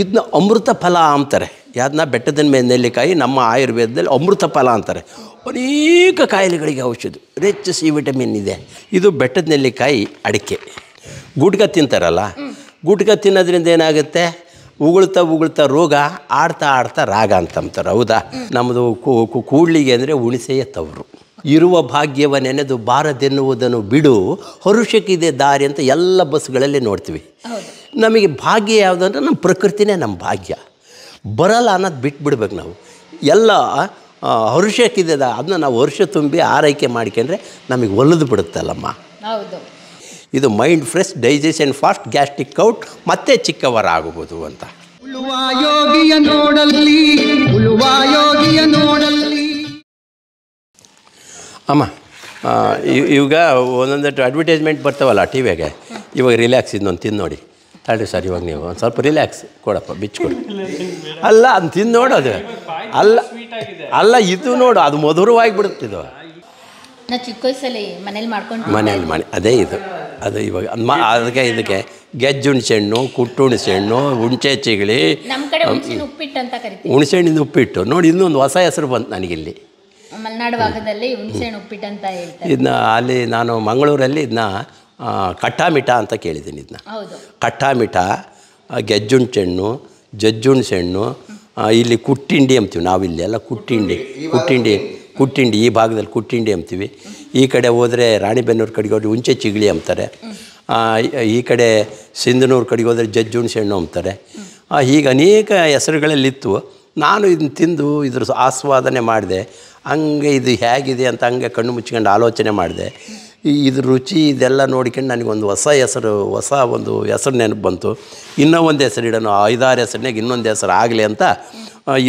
ಇದನ್ನ ಅಮೃತ ಫಲ ಅಂತಾರೆ ಯಾವ್ದನ್ನ ಬೆಟ್ಟದ ಮೇಲೆ ನೆಲ್ಲಿಕಾಯಿ ನಮ್ಮ ಆಯುರ್ವೇದದಲ್ಲಿ ಅಮೃತ ಫಲ ಅಂತಾರೆ ಅನೇಕ ಕಾಯಿಲೆಗಳಿಗೆ ಔಷಧಿ ರಿಚ್ ಸಿ ವಿಟಮಿನ್ ಇದೆ ಇದು ಬೆಟ್ಟದ ನೆಲ್ಲಿಕಾಯಿ ಅಡಿಕೆ ಗುಟ್ಕ ತಿಂತಾರಲ್ಲ ಗುಟ್ಕ ತಿನ್ನೋದ್ರಿಂದ ಏನಾಗುತ್ತೆ ಉಗುಳ್ತಾ ಉಗುಳ್ತಾ ರೋಗ ಆಡ್ತಾ ಆಡ್ತಾ ರಾಗ ಅಂತಂತಾರೆ ಹೌದಾ ನಮ್ಮದು ಕೂಡ್ಲಿಗೆ ಅಂದರೆ ಹುಣಸೆಯ ತವರು ಇರುವ ಭಾಗ್ಯವ ನೆನೆದು ಬಾರದೆನ್ನುವುದನ್ನು ಬಿಡು ಹರುಷಕ್ಕಿದೆ ದಾರಿ ಅಂತ ಎಲ್ಲ ಬಸ್ಗಳಲ್ಲಿ ನೋಡ್ತೀವಿ ನಮಗೆ ಭಾಗ್ಯ ಯಾವುದು ಅಂದರೆ ನಮ್ಮ ಪ್ರಕೃತಿನೇ ನಮ್ಮ ಭಾಗ್ಯ ಬರಲ್ಲ ಅನ್ನೋದು ಬಿಟ್ಬಿಡ್ಬೇಕು ನಾವು ಎಲ್ಲ ಹರುಷಕ್ಕಿದೆ ಅದನ್ನ ನಾವು ವರ್ಷ ತುಂಬಿ ಆರೈಕೆ ಮಾಡ್ಕೊಂಡ್ರೆ ನಮಗೆ ಒಲಿದು ಬಿಡುತ್ತಲ್ಲಮ್ಮ ಇದು mind fresh digestion fast gastric out ಮತ್ತೆ ಆಗಬಹುದು ಅಂತ ನೋಡಲ್ಲಿ ನೋಡಲ್ಲಿ ಅಮ್ಮ ಇವಾಗ ಒಂದೊಂದಷ್ಟು ಅಡ್ವರ್ಟೈಸ್ಮೆಂಟ್ ಬರ್ತಾವಲ್ಲ ಟಿ ವಿಗೆ ಇವಾಗ ರಿಲ್ಯಾಕ್ಸ್ ಇದನ್ನೊಂದು ತಿಂದು ನೋಡಿ ತಳ್ಳಿ ಸರ್ ಇವಾಗ ನೀವು ಒಂದು ಸ್ವಲ್ಪ ರಿಲ್ಯಾಕ್ಸ್ ಕೊಡಪ್ಪ ಕೊಡಿ ಅಲ್ಲ ಅದು ತಿಂದು ಅದು ಅಲ್ಲ ಅಲ್ಲ ಇದು ನೋಡು ಅದು ಮಧುರವಾಗಿ ಬಿಡುತ್ತಿದ್ದು ನಾ ಚಿಕ್ಕ ವಯಸ್ಸಲ್ಲಿ ಮನೇಲಿ ಮಾಡ್ಕೊಂಡು ಮನೇಲಿ ಮನೆ ಅದೇ ಇದು ಅದು ಇವಾಗ ಅದಕ್ಕೆ ಇದಕ್ಕೆ ಗೆಜ್ಜೆ ಹುಣಸೆಹಣ್ಣು ಕುಟ್ಟು ಹುಣಸೆ ಚಿಗಳಿ ನಮ್ಮ ಕಡೆ ಉಪ್ಪಿಟ್ಟು ಅಂತ ಕರಿತೀವಿ ಹುಣಸೆಹಣ್ಣಿಂದ ಉಪ್ಪಿಟ್ಟು ನೋಡಿ ಇನ್ನೊಂದು ಹೊಸ ಹೆಸರು ಬಂತು ನನಗಿಲ್ಲಿ ಮಲೆನಾಡು ಭಾಗದಲ್ಲಿ ಹುಣಸೆಹಣ್ಣು ಉಪ್ಪಿಟ್ಟು ಅಂತ ಹೇಳ್ತಾರೆ ಇದನ್ನ ಅಲ್ಲಿ ನಾನು ಮಂಗಳೂರಲ್ಲಿ ಇದನ್ನ ಕಟ್ಟಾಮಿಠ ಅಂತ ಕೇಳಿದ್ದೀನಿ ಇದನ್ನ ಕಟ್ಟಾಮಿಠ ಗೆಜ್ಜುಣ್ಸೆಣ್ಣು ಜಜ್ಜುಣ್ಸೆಣ್ಣು ಇಲ್ಲಿ ಕುಟ್ಟಿಂಡಿ ಅಂತೀವಿ ನಾವಿಲ್ಲಿ ಎಲ್ಲ ಕುಟ್ಟಿಂಡಿ ಕುಟ್ಟಿಂಡಿ ಕುಟ್ಟಿಂಡಿ ಈ ಭಾಗದಲ್ಲಿ ಕುಟ್ಟಿಂಡಿ ಅಂತೀವಿ ಈ ಕಡೆ ಹೋದರೆ ರಾಣಿಬೆನ್ನೂರು ಕಡೆಗೆ ಹೋದ್ರೆ ಹುಂಚೆ ಚಿಗಳಿ ಅಂತಾರೆ ಈ ಕಡೆ ಸಿಂಧನೂರು ಕಡೆಗೆ ಹೋದರೆ ಜಜ್ಜುಣ್ಸೆಣ್ಣು ಅಂತಾರೆ ಹೀಗೆ ಅನೇಕ ಹೆಸರುಗಳಲ್ಲಿತ್ತು ನಾನು ಇದನ್ನ ತಿಂದು ಇದ್ರ ಆಸ್ವಾದನೆ ಮಾಡಿದೆ ಹಂಗೆ ಇದು ಹೇಗಿದೆ ಅಂತ ಹಂಗೆ ಕಣ್ಣು ಮುಚ್ಕೊಂಡು ಆಲೋಚನೆ ಮಾಡಿದೆ ಈ ಇದು ರುಚಿ ಇದೆಲ್ಲ ನೋಡಿಕೊಂಡು ನನಗೊಂದು ಹೊಸ ಹೆಸರು ಹೊಸ ಒಂದು ಹೆಸರು ನೆನಪು ಬಂತು ಇನ್ನೂ ಒಂದು ಹೆಸರು ಇಡೋಣ ಐದಾರು ಹೆಸರಿನಾಗ ಇನ್ನೊಂದು ಹೆಸರು ಆಗಲಿ ಅಂತ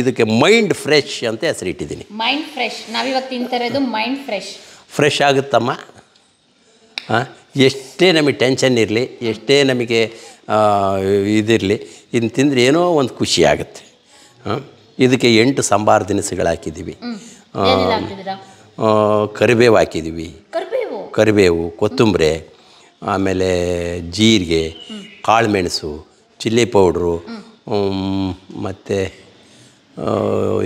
ಇದಕ್ಕೆ ಮೈಂಡ್ ಫ್ರೆಶ್ ಅಂತ ಹೆಸರಿಟ್ಟಿದ್ದೀನಿ ಮೈಂಡ್ ಫ್ರೆಶ್ ನಾವಿವಾಗ ತಿಂತಿರೋದು ಮೈಂಡ್ ಫ್ರೆಶ್ ಫ್ರೆಶ್ ಆಗುತ್ತಮ್ಮ ಹಾಂ ಎಷ್ಟೇ ನಮಗೆ ಟೆನ್ಷನ್ ಇರಲಿ ಎಷ್ಟೇ ನಮಗೆ ಇದಿರಲಿ ಇನ್ನು ತಿಂದರೆ ಏನೋ ಒಂದು ಖುಷಿ ಆಗುತ್ತೆ ಹಾಂ ಇದಕ್ಕೆ ಎಂಟು ಸಾಂಬಾರು ದಿನಸುಗಳು ಹಾಕಿದ್ದೀವಿ ಕರಿಬೇವು ಹಾಕಿದ್ದೀವಿ ಕರಿಬೇವು ಕೊತ್ತಂಬರಿ ಆಮೇಲೆ ಜೀರಿಗೆ ಕಾಳುಮೆಣಸು ಚಿಲ್ಲಿ ಪೌಡ್ರು ಮತ್ತು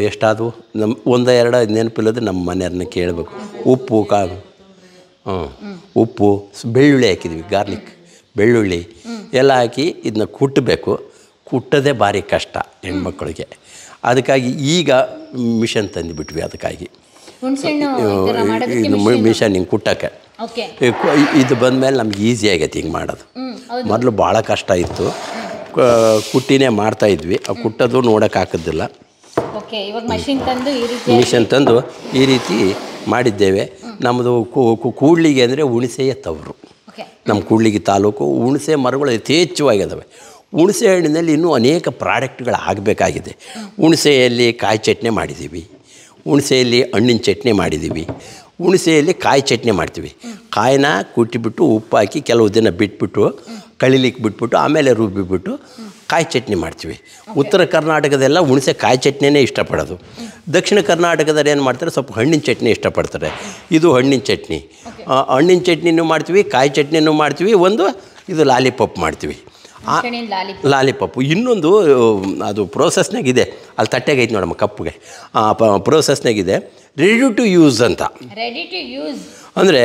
ಎಷ್ಟಾದವು ನಮ್ಮ ಒಂದು ಎರಡು ನೆನಪಿಲ್ಲದೆ ನಮ್ಮ ಮನೆಯವ್ರನ್ನ ಕೇಳಬೇಕು ಉಪ್ಪು ಕಾ ಉಪ್ಪು ಬೆಳ್ಳುಳ್ಳಿ ಹಾಕಿದ್ವಿ ಗಾರ್ಲಿಕ್ ಬೆಳ್ಳುಳ್ಳಿ ಎಲ್ಲ ಹಾಕಿ ಇದನ್ನ ಕುಟ್ಟಬೇಕು ಕುಟ್ಟೋದೇ ಭಾರಿ ಕಷ್ಟ ಹೆಣ್ಮಕ್ಳಿಗೆ ಅದಕ್ಕಾಗಿ ಈಗ ಮಿಷನ್ ತಂದುಬಿಟ್ವಿ ಅದಕ್ಕಾಗಿ ಮಿಷನ್ ಹಿಂಗೆ ಕುಟ್ಟಕ್ಕೆ ಇದು ಬಂದಮೇಲೆ ನಮ್ಗೆ ಈಸಿ ಆಗೈತೆ ಹಿಂಗೆ ಮಾಡೋದು ಮೊದಲು ಭಾಳ ಕಷ್ಟ ಇತ್ತು ಕುಟ್ಟಿನೇ ಇದ್ವಿ ಆ ಕುಟ್ಟೋದು ನೋಡೋಕೆ ಹಾಕೋದಿಲ್ಲ ಮಿಷನ್ ತಂದು ಈ ರೀತಿ ಮಾಡಿದ್ದೇವೆ ನಮ್ಮದು ಕೂಡ್ಲಿಗೆ ಅಂದರೆ ಹುಣಸೆಯ ತವರು ನಮ್ಮ ಕೂಡ್ಲಿಗೆ ತಾಲೂಕು ಹುಣಸೆ ಮರಗಳು ಯಥೇಚ್ಛವಾಗಿದ್ದಾವೆ ಹುಣಸೆ ಹಣ್ಣಿನಲ್ಲಿ ಇನ್ನೂ ಅನೇಕ ಪ್ರಾಡಕ್ಟ್ಗಳು ಆಗಬೇಕಾಗಿದೆ ಹುಣಸೆಯಲ್ಲಿ ಕಾಯಿ ಚಟ್ನಿ ಮಾಡಿದ್ದೀವಿ ಹುಣಸೆಯಲ್ಲಿ ಹಣ್ಣಿನ ಚಟ್ನಿ ಮಾಡಿದ್ದೀವಿ ಹುಣಸೆಯಲ್ಲಿ ಕಾಯಿ ಚಟ್ನಿ ಮಾಡ್ತೀವಿ ಕಾಯಿನ ಕುಟ್ಟಿಬಿಟ್ಟು ಉಪ್ಪು ಹಾಕಿ ಕೆಲವು ದಿನ ಬಿಟ್ಬಿಟ್ಟು ಕಳಿಲಿಕ್ಕೆ ಬಿಟ್ಬಿಟ್ಟು ಆಮೇಲೆ ರುಬ್ಬಿಬಿಟ್ಟು ಕಾಯಿ ಚಟ್ನಿ ಮಾಡ್ತೀವಿ ಉತ್ತರ ಕರ್ನಾಟಕದೆಲ್ಲ ಹುಣಸೆ ಕಾಯಿ ಚಟ್ನಿನೇ ಇಷ್ಟಪಡೋದು ದಕ್ಷಿಣ ಕರ್ನಾಟಕದಲ್ಲಿ ಏನು ಮಾಡ್ತಾರೆ ಸ್ವಲ್ಪ ಹಣ್ಣಿನ ಚಟ್ನಿ ಇಷ್ಟಪಡ್ತಾರೆ ಇದು ಹಣ್ಣಿನ ಚಟ್ನಿ ಹಣ್ಣಿನ ಚಟ್ನಿನೂ ಮಾಡ್ತೀವಿ ಕಾಯಿ ಚಟ್ನಿನೂ ಮಾಡ್ತೀವಿ ಒಂದು ಇದು ಲಾಲಿಪಾಪ್ ಮಾಡ್ತೀವಿ ಲಾಲಿಪಪ್ಪು ಇನ್ನೊಂದು ಅದು ಪ್ರೋಸೆಸ್ನಾಗಿದೆ ಅಲ್ಲಿ ತಟ್ಟೆಗೆ ಐತೆ ನೋಡಮ್ಮ ಕಪ್ಪಿಗೆ ಪ್ರೋಸೆಸ್ನಾಗಿದೆ ರೆಡಿ ಟು ಯೂಸ್ ಅಂತ ರೆಡಿ ಟು ಯೂಸ್ ಅಂದರೆ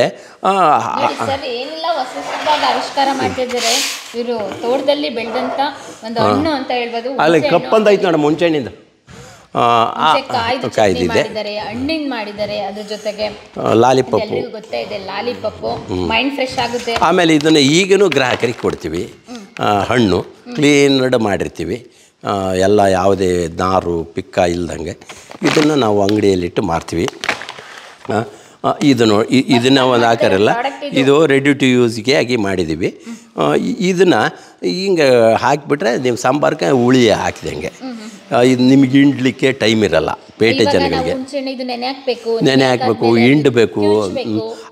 ಏನೆಲ್ಲ ಹೊಸ ಆವಿಷ್ಕಾರ ಮಾಡ್ತಿದ್ದಾರೆ ಇವರು ತೋಟದಲ್ಲಿ ಬೆಳೆದಂತ ಒಂದು ಹಣ್ಣು ಅಂತ ಹೇಳ್ಬೋದು ಅಲ್ಲಿ ಕಪ್ಪು ಅಂತ ಐತೆ ನೋಡಮ್ಮ ಮುಂಚೆಣ್ಣಿಂದ ಕಾಯ್ದಿದೆ ಹಣ್ಣಿನ ಮಾಡಿದ್ದಾರೆ ಅದ್ರ ಜೊತೆಗೆ ಲಾಲಿಪಪ್ಪು ಗೊತ್ತೇ ಇದೆ ಲಾಲಿಪಪ್ಪು ಮೈಂಡ್ ಫ್ರೆಶ್ ಆಗುತ್ತೆ ಆಮೇಲೆ ಇದನ್ನು ಈಗಲೂ ಗ್ರಾಹಕರಿಗೆ ಕೊಡ್ತೀವಿ ಹಣ್ಣು ಕ್ಲೀನಡ್ ಮಾಡಿರ್ತೀವಿ ಎಲ್ಲ ಯಾವುದೇ ನಾರು ಪಿಕ್ಕ ಇಲ್ದಂಗೆ ಇದನ್ನು ನಾವು ಅಂಗಡಿಯಲ್ಲಿಟ್ಟು ಮಾರ್ತೀವಿ ಇದನ್ನು ಇದನ್ನು ಒಂದು ಹಾಕಾರಲ್ಲ ಇದು ರೆಡಿ ಟು ಯೂಸ್ಗೆ ಆಗಿ ಮಾಡಿದ್ದೀವಿ ಇದನ್ನು ಹಿಂಗೆ ಹಾಕಿಬಿಟ್ರೆ ನೀವು ಸಾಂಬಾರ್ಗೆ ಹುಳಿ ಹಾಕಿದಂಗೆ ಇದು ನಿಮಗೆ ಹಿಂಡ್ಲಿಕ್ಕೆ ಟೈಮ್ ಇರಲ್ಲ ಪೇಟೆ ಜನಗಳಿಗೆ ನೆನೆ ಹಾಕಬೇಕು ಹಿಂಡಬೇಕು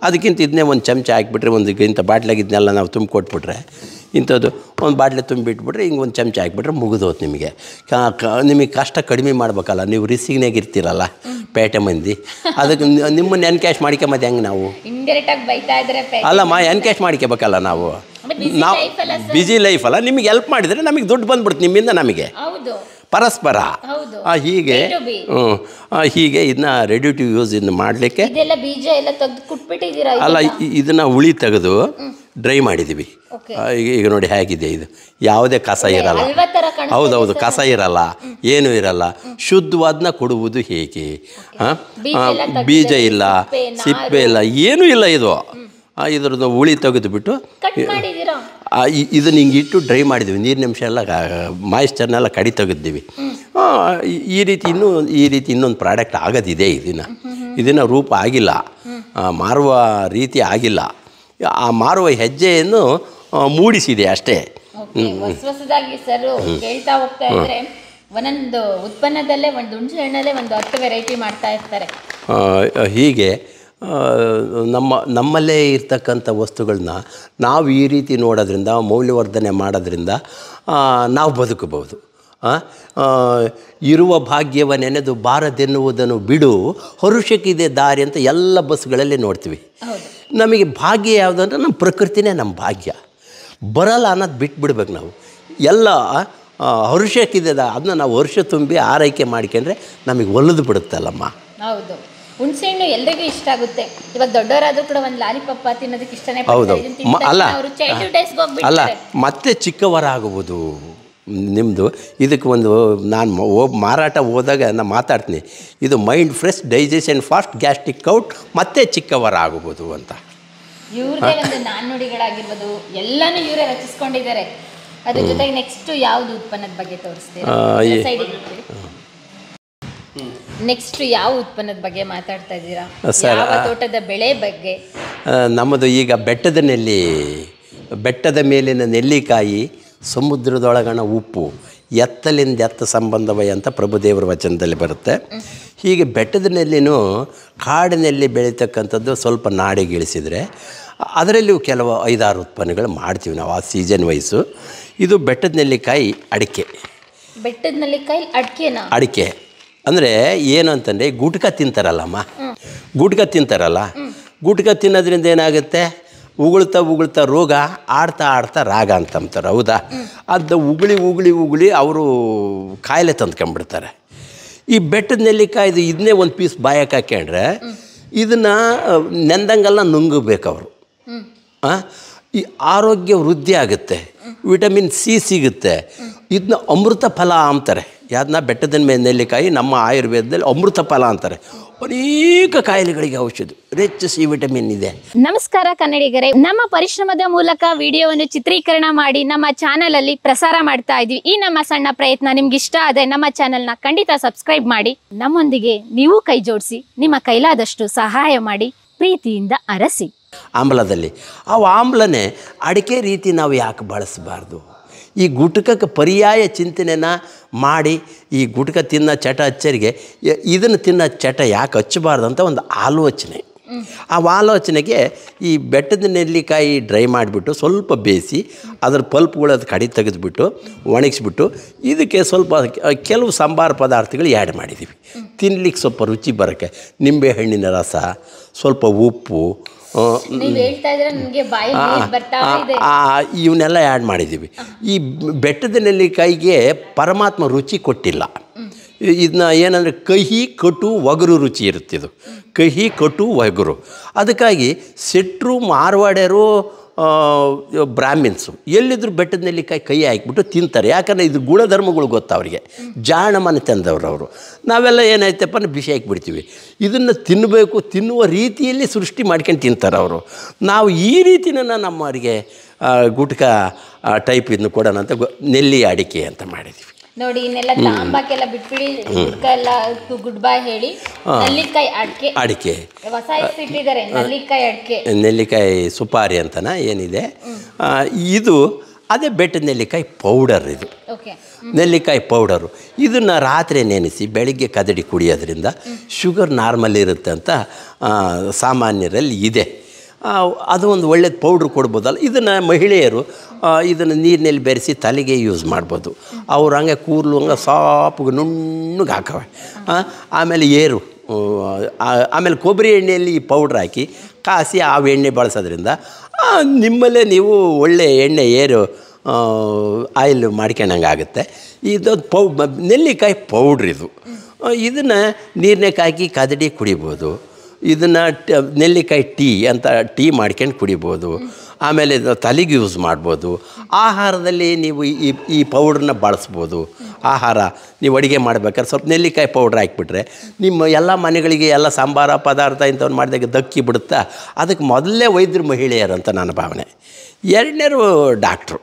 ಅದಕ್ಕಿಂತ ಇದನ್ನೇ ಒಂದು ಚಮಚ ಹಾಕಿಬಿಟ್ರೆ ಒಂದು ಇಂಥ ಇದನ್ನೆಲ್ಲ ನಾವು ತುಂಬಿಕೊಟ್ಬಿಟ್ರೆ ಕೊಟ್ಬಿಟ್ರೆ ಇಂಥದ್ದು ಒಂದು ಬಾಟ್ಲಿ ತುಂಬಿಟ್ಬಿಟ್ರೆ ಹಿಂಗೆ ಒಂದು ಚಮಚ ಹಾಕಿಬಿಟ್ರೆ ಮುಗಿದೋತ್ ನಿಮಗೆ ನಿಮಗೆ ಕಷ್ಟ ಕಡಿಮೆ ಮಾಡಬೇಕಲ್ಲ ನೀವು ರಿಸಿಗ್ನಾಗ ಇರ್ತೀರಲ್ಲ ಪೇಟೆ ಮಂದಿ ಅದಕ್ಕೆ ನಿಮ್ಮನ್ನು ಎನ್ಕ್ಯಾಶ್ ಮಾಡ್ಕೊಂಬತ್ತೆ ಹೆಂಗೆ ನಾವು ಅಲ್ಲಮ್ಮ ಎನ್ಕ್ಯಾಶ್ ಮಾಡ್ಕೋಬೇಕಲ್ಲ ನಾವು ನಾವು ಬ್ಯುಸಿ ಲೈಫ್ ಅಲ್ಲ ನಿಮಗೆ ಹೆಲ್ಪ್ ಮಾಡಿದರೆ ನಮಗೆ ದುಡ್ಡು ಬಂದ್ಬಿಡ್ತು ನಿಮ್ಮಿಂದ ನಮಗೆ ಪರಸ್ಪರ ಹೀಗೆ ಹ್ಞೂ ಹೀಗೆ ಇದನ್ನ ರೆಡಿ ಟು ಯೂಸ್ ಇದನ್ನ ಮಾಡಲಿಕ್ಕೆ ಅಲ್ಲ ಇದನ್ನ ಉಳಿ ತೆಗೆದು ಡ್ರೈ ಮಾಡಿದ್ದೀವಿ ಈಗ ಈಗ ನೋಡಿ ಹೇಗಿದೆ ಇದು ಯಾವುದೇ ಕಸ ಇರಲ್ಲ ಹೌದೌದು ಕಸ ಇರಲ್ಲ ಏನೂ ಇರಲ್ಲ ಶುದ್ಧವಾದನ್ನ ಕೊಡುವುದು ಹೇಗೆ ಬೀಜ ಇಲ್ಲ ಸಿಪ್ಪೆ ಇಲ್ಲ ಏನೂ ಇಲ್ಲ ಇದು ಇದ್ರದ್ದು ಹುಳಿ ತೆಗೆದುಬಿಟ್ಟು ಇದನ್ನ ಹಿಂಗೆ ಇಟ್ಟು ಡ್ರೈ ಮಾಡಿದ್ವಿ ನೀರಿನ ಅಂಶ ಎಲ್ಲ ಮಾಯಿಶ್ಚರ್ನೆಲ್ಲ ಕಡಿ ತೆಗೆದ್ದೀವಿ ಈ ರೀತಿ ಇನ್ನೂ ಈ ರೀತಿ ಇನ್ನೊಂದು ಪ್ರಾಡಕ್ಟ್ ಆಗೋದಿದೆ ಇದನ್ನು ಇದನ್ನು ರೂಪ ಆಗಿಲ್ಲ ಮಾರುವ ರೀತಿ ಆಗಿಲ್ಲ ಆ ಮಾರುವ ಹೆಜ್ಜೆಯನ್ನು ಮೂಡಿಸಿದೆ ಅಷ್ಟೇ ಒಂದೊಂದು ಉತ್ಪನ್ನದಲ್ಲೇ ಒಂದು ಹುಣಸೆ ಒಂದು ವೆರೈಟಿ ಮಾಡ್ತಾ ಇರ್ತಾರೆ ಹೀಗೆ ನಮ್ಮ ನಮ್ಮಲ್ಲೇ ಇರ್ತಕ್ಕಂಥ ವಸ್ತುಗಳನ್ನ ನಾವು ಈ ರೀತಿ ನೋಡೋದ್ರಿಂದ ಮೌಲ್ಯವರ್ಧನೆ ಮಾಡೋದ್ರಿಂದ ನಾವು ಬದುಕಬಹುದು ಇರುವ ಭಾಗ್ಯವ ನೆನೆದು ಬಾರದೆನ್ನುವುದನ್ನು ಬಿಡು ಹರುಷಕ್ಕಿದೆ ದಾರಿ ಅಂತ ಎಲ್ಲ ಬಸ್ಗಳಲ್ಲಿ ನೋಡ್ತೀವಿ ನಮಗೆ ಭಾಗ್ಯ ಯಾವುದಂದ್ರೆ ನಮ್ಮ ಪ್ರಕೃತಿನೇ ನಮ್ಮ ಭಾಗ್ಯ ಬರಲ್ಲ ಅನ್ನೋದು ಬಿಟ್ಬಿಡ್ಬೇಕು ನಾವು ಎಲ್ಲ ಹರುಷಕ್ಕಿದೆ ಅದನ್ನ ನಾವು ವರ್ಷ ತುಂಬಿ ಆರೈಕೆ ಮಾಡ್ಕೊಂಡ್ರೆ ನಮಗೆ ಒಲಿದು ಬಿಡುತ್ತಲ್ಲಮ್ಮ ಹೌದು ಹುಣಸೆಹಣ್ಣು ಎಲ್ಲರಿಗೂ ಇಷ್ಟ ಆಗುತ್ತೆ ಇವಾಗ ದೊಡ್ಡವರಾದ್ರೂ ಕೂಡ ಒಂದು ಲಾಲಿಪಾಪ್ ತಿನ್ನೋದಕ್ಕೆ ಇಷ್ಟನೇ ಹೌದು ಅಲ್ಲ ಅಲ್ಲ ಮತ್ತೆ ಚಿಕ್ಕವರಾಗುವುದು ನಿಮ್ಮದು ಇದಕ್ಕೆ ಒಂದು ನಾನು ಮಾರಾಟ ಹೋದಾಗ ನಾನು ಮಾತಾಡ್ತೀನಿ ಇದು mind fresh digestion fast gastric out ಮತ್ತೆ ಚಿಕ್ಕವರಾಗುವುದು ಅಂತ ಇವ್ರದೇ ಒಂದು ನಾಣ್ಣುಡಿಗಳಾಗಿರ್ಬೋದು ಎಲ್ಲಾನು ಇವರೇ ರಚಿಸ್ಕೊಂಡಿದ್ದಾರೆ ಅದ್ರ ಜೊತೆಗೆ ನೆಕ್ಸ್ಟ್ ಯಾವುದು ಉತ್ಪನ್ನದ ಬಗ್ಗೆ ತೋರಿಸ್ತೀವಿ ನೆಕ್ಸ್ಟ್ ಯಾವ ಉತ್ಪನ್ನದ ಬಗ್ಗೆ ಮಾತಾಡ್ತಾ ಇದ್ದೀರಾ ಸರ್ ತೋಟದ ಬೆಳೆ ಬಗ್ಗೆ ನಮ್ಮದು ಈಗ ಬೆಟ್ಟದ ನೆಲ್ಲಿ ಬೆಟ್ಟದ ಮೇಲಿನ ನೆಲ್ಲಿಕಾಯಿ ಸಮುದ್ರದೊಳಗಣ ಉಪ್ಪು ಎತ್ತಲಿಂದ ಎತ್ತ ಸಂಬಂಧವೇ ಅಂತ ಪ್ರಭುದೇವರ ವಚನದಲ್ಲಿ ಬರುತ್ತೆ ಹೀಗೆ ಬೆಟ್ಟದ ನೆಲ್ಲಿನೂ ಕಾಡಿನಲ್ಲಿ ಬೆಳೀತಕ್ಕಂಥದ್ದು ಸ್ವಲ್ಪ ನಾಡಿಗಿಳಿಸಿದರೆ ಅದರಲ್ಲೂ ಕೆಲವು ಐದಾರು ಉತ್ಪನ್ನಗಳು ಮಾಡ್ತೀವಿ ನಾವು ಆ ಸೀಸನ್ ವೈಸು ಇದು ಬೆಟ್ಟದ ನೆಲ್ಲಿಕಾಯಿ ಅಡಿಕೆ ಬೆಟ್ಟದ ನೆಲ್ಲಿಕಾಯಿ ಅಡಿಕೆನಾ ಅಡಿಕೆ ಅಂದರೆ ಏನು ಅಂತಂದರೆ ಗುಟ್ಕ ತಿಂತಾರಲ್ಲಮ್ಮ ಗುಟ್ಕ ತಿಂತಾರಲ್ಲ ಗುಟ್ಕ ತಿನ್ನೋದ್ರಿಂದ ಏನಾಗುತ್ತೆ ಉಗುಳ್ತಾ ಉಗುಳ್ತಾ ರೋಗ ಆಡ್ತಾ ಆಡ್ತಾ ರಾಗ ಅಂತಾರೆ ಹೌದಾ ಅದು ಉಗುಳಿ ಉಗುಳಿ ಉಗುಳಿ ಅವರು ಕಾಯಿಲೆ ತಂದ್ಕೊಂಡ್ಬಿಡ್ತಾರೆ ಈ ಬೆಟ್ಟದ ನೆಲ್ಲಿಕಾಯ್ದು ಇದನ್ನೇ ಒಂದು ಪೀಸ್ ಬಾಯಕ್ಕೆ ಹಾಕ್ಯಂಡ್ರೆ ಇದನ್ನು ನೆಂದಂಗೆಲ್ಲ ನುಂಗಬೇಕು ಅವರು ಈ ಆರೋಗ್ಯ ವೃದ್ಧಿ ಆಗುತ್ತೆ ವಿಟಮಿನ್ ಸಿ ಸಿಗುತ್ತೆ ಇದನ್ನ ಅಮೃತ ಫಲ ಅಂತಾರೆ ಯಾವ್ದನ್ನ ಬೆಟ್ಟದ ಮೇಲೆ ನೆಲ್ಲಿಕಾಯಿ ನಮ್ಮ ಆಯುರ್ವೇದದಲ್ಲಿ ಫಲ ಅಂತಾರೆ ಅನೇಕ ಕಾಯಿಲೆಗಳಿಗೆ ಔಷಧಿ ರಿಚ್ ಸಿ ವಿಟಮಿನ್ ಇದೆ ನಮಸ್ಕಾರ ಕನ್ನಡಿಗರೇ ನಮ್ಮ ಪರಿಶ್ರಮದ ಮೂಲಕ ವಿಡಿಯೋವನ್ನು ಚಿತ್ರೀಕರಣ ಮಾಡಿ ನಮ್ಮ ಚಾನೆಲ್ ಅಲ್ಲಿ ಪ್ರಸಾರ ಮಾಡ್ತಾ ಇದ್ವಿ ಈ ನಮ್ಮ ಸಣ್ಣ ಪ್ರಯತ್ನ ನಿಮ್ಗೆ ಇಷ್ಟ ಆದ್ರೆ ನಮ್ಮ ಚಾನೆಲ್ ನ ಖಂಡಿತ ಸಬ್ಸ್ಕ್ರೈಬ್ ಮಾಡಿ ನಮ್ಮೊಂದಿಗೆ ನೀವು ಕೈ ಜೋಡಿಸಿ ನಿಮ್ಮ ಕೈಲಾದಷ್ಟು ಸಹಾಯ ಮಾಡಿ ಪ್ರೀತಿಯಿಂದ ಅರಸಿ ಆಮ್ಲದಲ್ಲಿ ಆ ಆಮ್ಲನೇ ಅಡಿಕೆ ರೀತಿ ನಾವು ಯಾಕೆ ಬಳಸಬಾರ್ದು ಈ ಗುಟ್ಕಕ್ಕೆ ಪರ್ಯಾಯ ಚಿಂತನೆನ ಮಾಡಿ ಈ ಗುಟ್ಕ ತಿನ್ನೋ ಚಟ ಹಚ್ಚರಿಗೆ ಇದನ್ನು ತಿನ್ನೋ ಚಟ ಯಾಕೆ ಹಚ್ಚಬಾರ್ದು ಅಂತ ಒಂದು ಆಲೋಚನೆ ಆ ಆಲೋಚನೆಗೆ ಈ ಬೆಟ್ಟದ ನೆಲ್ಲಿಕಾಯಿ ಡ್ರೈ ಮಾಡಿಬಿಟ್ಟು ಸ್ವಲ್ಪ ಬೇಯಿಸಿ ಅದರ ಪಲ್ಪ್ಗಳು ಅದು ಕಡಿ ತೆಗೆದುಬಿಟ್ಟು ಒಣಗಿಸ್ಬಿಟ್ಟು ಇದಕ್ಕೆ ಸ್ವಲ್ಪ ಕೆಲವು ಸಾಂಬಾರು ಪದಾರ್ಥಗಳು ಆ್ಯಡ್ ಮಾಡಿದ್ದೀವಿ ತಿನ್ಲಿಕ್ಕೆ ಸ್ವಲ್ಪ ರುಚಿ ಬರೋಕ್ಕೆ ನಿಂಬೆಹಣ್ಣಿನ ರಸ ಸ್ವಲ್ಪ ಉಪ್ಪು ಇವನ್ನೆಲ್ಲ ಆ್ಯಡ್ ಮಾಡಿದ್ದೀವಿ ಈ ಬೆಟ್ಟದ ನೆಲ್ಲಿಕಾಯಿಗೆ ಪರಮಾತ್ಮ ರುಚಿ ಕೊಟ್ಟಿಲ್ಲ ಇದನ್ನ ಏನಂದರೆ ಕಹಿ ಕಟು ಒಗರು ರುಚಿ ಇರುತ್ತಿದ್ದು ಕಹಿ ಕಟು ಒಗರು ಅದಕ್ಕಾಗಿ ಸೆಟ್ರು ಮಾರ್ವಾಡ್ಯರು ಬ್ರಾಹ್ಮಿನ್ಸು ಎಲ್ಲಿದ್ದರೂ ಬೆಟ್ಟದ ನೆಲ್ಲಿಕಾಯಿ ಕೈ ಹಾಕಿಬಿಟ್ಟು ತಿಂತಾರೆ ಯಾಕಂದರೆ ಇದು ಗುಣಧರ್ಮಗಳು ಗೊತ್ತಾ ಅವರಿಗೆ ಜಾಣಮನೆ ತಂದವರು ಅವರು ನಾವೆಲ್ಲ ಏನಾಯ್ತಪ್ಪ ಬಿಸಿ ಹಾಕಿಬಿಡ್ತೀವಿ ಇದನ್ನು ತಿನ್ನಬೇಕು ತಿನ್ನುವ ರೀತಿಯಲ್ಲಿ ಸೃಷ್ಟಿ ಮಾಡ್ಕೊಂಡು ತಿಂತಾರೆ ಅವರು ನಾವು ಈ ರೀತಿನ ನಮ್ಮವರಿಗೆ ಗುಟ್ಕ ಟೈಪ್ ಇದನ್ನು ಕೊಡೋಣ ಅಂತ ನೆಲ್ಲಿ ಅಡಿಕೆ ಅಂತ ಮಾಡಿದ್ವಿ ನೋಡಿ ಇನ್ನೆಲ್ಲ ತಾಂಬಾಕೆಲ್ಲ ಬಿಟ್ಬಿಡಿ ಎಲ್ಲ ಗುಡ್ ಬೈ ಹೇಳಿ ನೆಲ್ಲಿಕಾಯಿ ಅಡಿಕೆ ಅಡಿಕೆ ಇಟ್ಟಿದ್ದಾರೆ ನೆಲ್ಲಿಕಾಯಿ ಅಡಿಕೆ ನೆಲ್ಲಿಕಾಯಿ ಸುಪಾರಿ ಅಂತನ ಏನಿದೆ ಇದು ಅದೇ ಬೆಟ್ಟ ನೆಲ್ಲಿಕಾಯಿ ಪೌಡರ್ ಇದು ನೆಲ್ಲಿಕಾಯಿ ಪೌಡರು ಇದನ್ನು ರಾತ್ರಿ ನೆನೆಸಿ ಬೆಳಿಗ್ಗೆ ಕದಡಿ ಕುಡಿಯೋದ್ರಿಂದ ಶುಗರ್ ನಾರ್ಮಲ್ ಇರುತ್ತೆ ಅಂತ ಸಾಮಾನ್ಯರಲ್ಲಿ ಇದೆ ಅದು ಒಂದು ಒಳ್ಳೇದು ಪೌಡ್ರ್ ಕೊಡ್ಬೋದಲ್ಲ ಇದನ್ನು ಮಹಿಳೆಯರು ಇದನ್ನು ನೀರಿನಲ್ಲಿ ಬೆರೆಸಿ ತಲೆಗೆ ಯೂಸ್ ಮಾಡ್ಬೋದು ಅವ್ರು ಹಂಗೆ ಕೂರ್ಲು ಹಂಗೆ ಸಾಪುಗೆ ನುಣ್ಣಗೆ ಹಾಕವೆ ಆಮೇಲೆ ಏರು ಆಮೇಲೆ ಕೊಬ್ಬರಿ ಎಣ್ಣೆಯಲ್ಲಿ ಈ ಪೌಡ್ರ್ ಹಾಕಿ ಕಾಸಿ ಆ ಎಣ್ಣೆ ಬಳಸೋದ್ರಿಂದ ನಿಮ್ಮಲ್ಲೇ ನೀವು ಒಳ್ಳೆ ಎಣ್ಣೆ ಏರು ಆಯಿಲ್ ಮಾಡ್ಕೊಂಡಂಗೆ ಆಗುತ್ತೆ ಇದೊಂದು ಪೌ ನೆಲ್ಲಿಕಾಯಿ ಪೌಡ್ರ್ ಇದು ಇದನ್ನು ನೀರನ್ನೇ ಕಾಕಿ ಕದಡಿ ಕುಡಿಬೋದು ಇದನ್ನು ನೆಲ್ಲಿಕಾಯಿ ಟೀ ಅಂತ ಟೀ ಮಾಡ್ಕೊಂಡು ಕುಡಿಬೋದು ಆಮೇಲೆ ತಲೆಗೆ ಯೂಸ್ ಮಾಡ್ಬೋದು ಆಹಾರದಲ್ಲಿ ನೀವು ಈ ಈ ಪೌಡ್ರನ್ನ ಬಳಸ್ಬೋದು ಆಹಾರ ನೀವು ಅಡುಗೆ ಮಾಡ್ಬೇಕಾದ್ರೆ ಸ್ವಲ್ಪ ನೆಲ್ಲಿಕಾಯಿ ಪೌಡ್ರ್ ಹಾಕಿಬಿಟ್ರೆ ನಿಮ್ಮ ಎಲ್ಲ ಮನೆಗಳಿಗೆ ಎಲ್ಲ ಸಾಂಬಾರ ಪದಾರ್ಥ ಇಂಥವ್ನು ಮಾಡಿದಾಗ ದಕ್ಕಿ ಬಿಡುತ್ತಾ ಅದಕ್ಕೆ ಮೊದಲೇ ವೈದ್ಯರು ಮಹಿಳೆಯರು ಅಂತ ನನ್ನ ಭಾವನೆ ಎರಡನೇರು ಡಾಕ್ಟ್ರು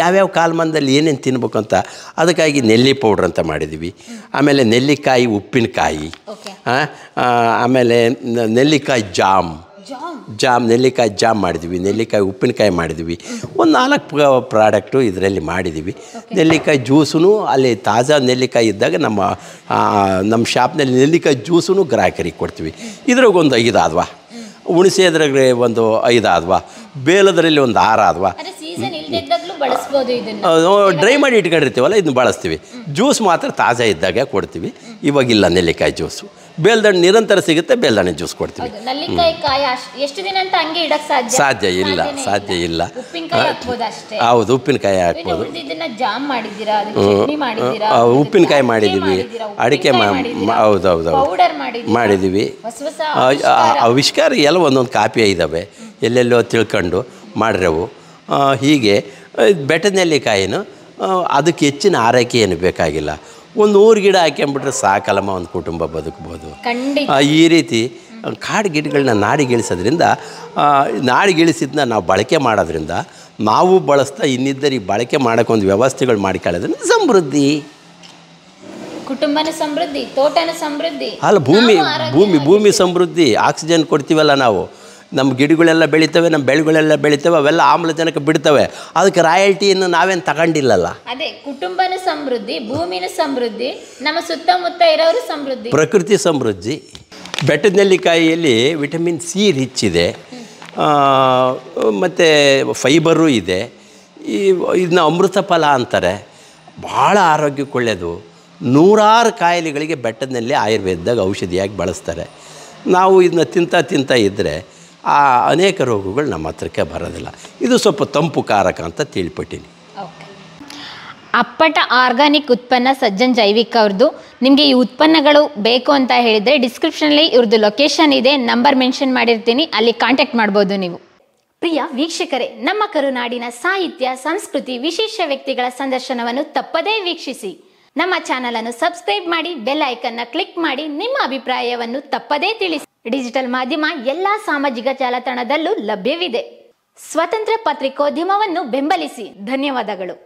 ಯಾವ್ಯಾವ ಕಾಲಮಾನದಲ್ಲಿ ಏನೇನು ತಿನ್ಬೇಕು ಅಂತ ಅದಕ್ಕಾಗಿ ನೆಲ್ಲಿ ಪೌಡ್ರ್ ಅಂತ ಮಾಡಿದ್ವಿ ಆಮೇಲೆ ನೆಲ್ಲಿಕಾಯಿ ಉಪ್ಪಿನಕಾಯಿ ಆಮೇಲೆ ನೆಲ್ಲಿಕಾಯಿ ಜಾಮ್ ಜಾಮ್ ನೆಲ್ಲಿಕಾಯಿ ಜಾಮ್ ಮಾಡಿದ್ವಿ ನೆಲ್ಲಿಕಾಯಿ ಉಪ್ಪಿನಕಾಯಿ ಮಾಡಿದ್ವಿ ಒಂದು ನಾಲ್ಕು ಪ್ರಾಡಕ್ಟು ಇದರಲ್ಲಿ ಮಾಡಿದ್ವಿ ನೆಲ್ಲಿಕಾಯಿ ಜ್ಯೂಸೂ ಅಲ್ಲಿ ತಾಜಾ ನೆಲ್ಲಿಕಾಯಿ ಇದ್ದಾಗ ನಮ್ಮ ನಮ್ಮ ಶಾಪ್ನಲ್ಲಿ ನೆಲ್ಲಿಕಾಯಿ ಜ್ಯೂಸೂ ಗ್ರಾಹಕರಿಗೆ ಕೊಡ್ತೀವಿ ಇದ್ರಾಗ ಒಂದು ಐದು ಆದ್ವಾ ಹುಣಸೆ ಒಂದು ಐದು ಆದ್ವಾ ಬೇಲದ್ರಲ್ಲಿ ಒಂದು ಆರು ಆದ್ವಾ ಡ್ರೈ ಮಾಡಿ ಇಟ್ಕೊಂಡಿರ್ತೀವಲ್ಲ ಇದನ್ನ ಬಳಸ್ತೀವಿ ಜ್ಯೂಸ್ ಮಾತ್ರ ತಾಜಾ ಇದ್ದಾಗ ಕೊಡ್ತೀವಿ ಇವಾಗಿಲ್ಲ ನೆಲ್ಲಿಕಾಯಿ ಜ್ಯೂಸು ಬೇಲ್ದಣ್ಣು ನಿರಂತರ ಸಿಗುತ್ತೆ ಬೇಲ್ದಣ್ಣೆ ಜ್ಯೂಸ್ ಕೊಡ್ತೀವಿ ಸಾಧ್ಯ ಇಲ್ಲ ಸಾಧ್ಯ ಇಲ್ಲ ಹೌದು ಉಪ್ಪಿನಕಾಯಿ ಹಾಕ್ಬೋದು ಉಪ್ಪಿನಕಾಯಿ ಮಾಡಿದ್ದೀವಿ ಅಡಿಕೆ ಹೌದು ಹೌದು ಮಾಡಿದ್ದೀವಿ ಆವಿಷ್ಕಾರ ಎಲ್ಲ ಒಂದೊಂದು ಕಾಪಿ ಇದ್ದಾವೆ ಎಲ್ಲೆಲ್ಲೋ ತಿಳ್ಕೊಂಡು ಮಾಡ್ರೆವು ಹೀಗೆ ಬೆಟ್ಟದ ನೆಲ್ಲಿಕಾಯಿನೂ ಅದಕ್ಕೆ ಹೆಚ್ಚಿನ ಆರೈಕೆ ಏನು ಬೇಕಾಗಿಲ್ಲ ಒಂದು ನೂರು ಗಿಡ ಹಾಕ್ಯಂಬಿಟ್ರೆ ಸಾಕಲ್ಲಮ್ಮ ಒಂದು ಕುಟುಂಬ ಬದುಕ್ಬೋದು ಈ ರೀತಿ ಕಾಡು ಗಿಡಗಳನ್ನ ನಾಡಿಗಿಳಿಸೋದ್ರಿಂದ ನಾಡಿಗಿಳಿಸಿದ್ನ ನಾವು ಬಳಕೆ ಮಾಡೋದ್ರಿಂದ ನಾವು ಬಳಸ್ತಾ ಇನ್ನಿದ್ದರಿ ಬಳಕೆ ಮಾಡೋಕ್ಕೊಂದು ವ್ಯವಸ್ಥೆಗಳು ಮಾಡಿಕೊಳ್ಳೋದ್ರಿಂದ ಸಮೃದ್ಧಿ ಕುಟುಂಬನ ಸಮೃದ್ಧಿ ತೋಟನ ಸಮೃದ್ಧಿ ಅಲ್ಲ ಭೂಮಿ ಭೂಮಿ ಭೂಮಿ ಸಮೃದ್ಧಿ ಆಕ್ಸಿಜನ್ ಕೊಡ್ತೀವಲ್ಲ ನಾವು ನಮ್ಮ ಗಿಡಗಳೆಲ್ಲ ಬೆಳೀತವೆ ನಮ್ಮ ಬೆಳೆಗಳೆಲ್ಲ ಬೆಳೀತವೆ ಅವೆಲ್ಲ ಆಮ್ಲಜನಕ ಬಿಡ್ತವೆ ಅದಕ್ಕೆ ರಾಯಲ್ಟಿಯನ್ನು ನಾವೇನು ತಗೊಂಡಿಲ್ಲಲ್ಲ ಅದೇ ಕುಟುಂಬನ ಸಮೃದ್ಧಿ ಭೂಮಿನ ಸಮೃದ್ಧಿ ನಮ್ಮ ಸುತ್ತಮುತ್ತ ಇರೋರು ಸಮೃದ್ಧಿ ಪ್ರಕೃತಿ ಸಮೃದ್ಧಿ ಬೆಟ್ಟದ ನೆಲ್ಲಿಕಾಯಿಯಲ್ಲಿ ವಿಟಮಿನ್ ಸಿ ರಿಚ್ ಇದೆ ಮತ್ತು ಫೈಬರು ಇದೆ ಈ ಇದನ್ನ ಅಮೃತ ಫಲ ಅಂತಾರೆ ಭಾಳ ಆರೋಗ್ಯಕ್ಕೆ ಒಳ್ಳೆಯದು ನೂರಾರು ಕಾಯಿಲೆಗಳಿಗೆ ಬೆಟ್ಟದಲ್ಲಿ ಆಯುರ್ವೇದದಾಗ ಔಷಧಿಯಾಗಿ ಬಳಸ್ತಾರೆ ನಾವು ಇದನ್ನ ತಿಂತ ತಿಂತ ಇದ್ದರೆ ಆ ಅನೇಕ ರೋಗಗಳು ನಮ್ಮ ಹತ್ರಕ್ಕೆ ಬರೋದಿಲ್ಲ ಇದು ಸ್ವಲ್ಪ ತಂಪು ಕಾರಕ ಅಂತ ತಿಳ್ಪಟ್ಟಿನಿ ಅಪ್ಪಟ ಆರ್ಗಾನಿಕ್ ಉತ್ಪನ್ನ ಸಜ್ಜನ್ ಜೈವಿಕ್ ಅವ್ರದ್ದು ನಿಮಗೆ ಈ ಉತ್ಪನ್ನಗಳು ಬೇಕು ಅಂತ ಹೇಳಿದರೆ ಡಿಸ್ಕ್ರಿಪ್ಷನಲ್ಲಿ ಇವ್ರದ್ದು ಲೊಕೇಶನ್ ಇದೆ ನಂಬರ್ ಮೆನ್ಷನ್ ಮಾಡಿರ್ತೀನಿ ಅಲ್ಲಿ ಕಾಂಟ್ಯಾಕ್ಟ್ ಮಾಡ್ಬೋದು ನೀವು ಪ್ರಿಯ ವೀಕ್ಷಕರೇ ನಮ್ಮ ಕರುನಾಡಿನ ಸಾಹಿತ್ಯ ಸಂಸ್ಕೃತಿ ವಿಶೇಷ ವ್ಯಕ್ತಿಗಳ ಸಂದರ್ಶನವನ್ನು ತಪ್ಪದೇ ವೀಕ್ಷಿಸಿ ನಮ್ಮ ಚಾನಲನ್ನು ಸಬ್ಸ್ಕ್ರೈಬ್ ಮಾಡಿ ಬೆಲ್ ಐಕನ್ನ ಕ್ಲಿಕ್ ಮಾಡಿ ನಿಮ್ಮ ಅಭಿಪ್ರಾಯವನ್ನು ತಪ್ಪದೇ ತಿಳಿಸಿ ಡಿಜಿಟಲ್ ಮಾಧ್ಯಮ ಎಲ್ಲಾ ಸಾಮಾಜಿಕ ಜಾಲತಾಣದಲ್ಲೂ ಲಭ್ಯವಿದೆ ಸ್ವತಂತ್ರ ಪತ್ರಿಕೋದ್ಯಮವನ್ನು ಬೆಂಬಲಿಸಿ ಧನ್ಯವಾದಗಳು